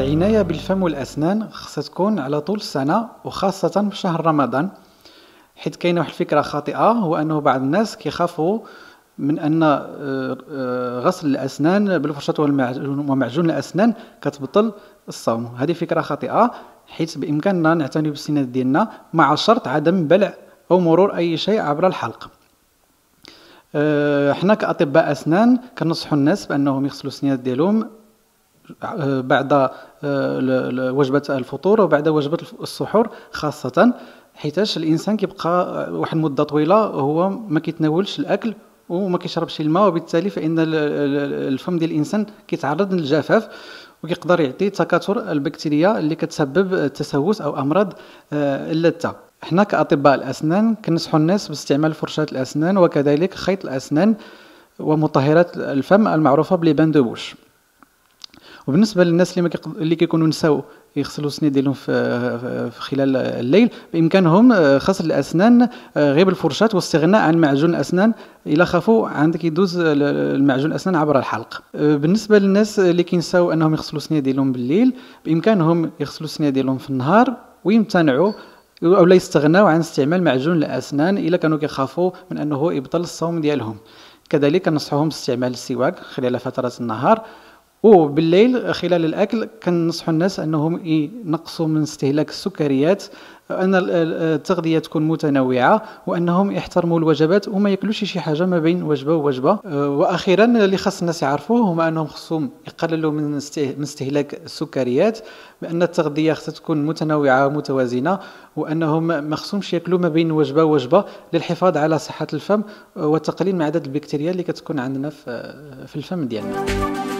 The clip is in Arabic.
العناية بالفم والأسنان خصها تكون على طول السنة وخاصة في شهر رمضان حيت كاينه واحد الفكرة خاطئة هو أنه بعض الناس كيخافوا من أن آه، آه، غسل الأسنان بالفرشاة ومعجون الأسنان كتبطل الصوم هذه فكرة خاطئة حيث بإمكاننا نعتني بالسنان ديالنا مع شرط عدم بلع أو مرور أي شيء عبر الحلق آه، حنا كأطباء أسنان كنصحوا الناس بأنهم يغسلوا السنان ديالهم بعد آه، وجبه الفطور وبعد وجبه السحور خاصه حيتاش الانسان كيبقى آه، واحد المده طويله هو ما كيتناولش الاكل وما كيشربش الماء وبالتالي فان الفم ديال الانسان كيتعرض للجفاف وكيقدر يعطي تكاثر البكتيريا اللي كتسبب تسوس او امراض آه، اللثه حنا كاطباء الاسنان كنصحوا الناس باستعمال فرشاه الاسنان وكذلك خيط الاسنان ومطهرات الفم المعروفه بليبان دوبوش دو بوش وبالنسبه للناس اللي ما كيقض... اللي كيكونوا نساو يغسلوا السنين ديالهم في خلال الليل بامكانهم غسل آه، الاسنان آه، غير بالفرشاه والاستغناء عن معجون الاسنان الا خافوا عندك يدوز المعجون الاسنان عبر الحلق آه، بالنسبه للناس اللي كينساو انهم يغسلوا السنين ديالهم بالليل بامكانهم يغسلوا السنين ديالهم في النهار ويمتنعوا او لا يستغناو عن استعمال معجون الاسنان الا كانوا كيخافوا من انه يبطل الصوم ديالهم كذلك نصحهم باستعمال السواك خلال فتره النهار وبالليل خلال الاكل كنصحوا الناس انهم ينقصوا من استهلاك السكريات ان التغذيه تكون متنوعه وانهم يحترموا الوجبات وما ياكلوش شي حاجه ما بين وجبه ووجبه أه، واخيرا اللي خاص الناس يعرفوه هما انهم خصهم يقللوا من استهلاك السكريات بان التغذيه خصها تكون متنوعه ومتوازنه وانهم ما خصهمش ياكلوا ما بين وجبه ووجبه للحفاظ على صحه الفم وتقليل من عدد البكتيريا اللي كتكون عندنا في الفم ديالنا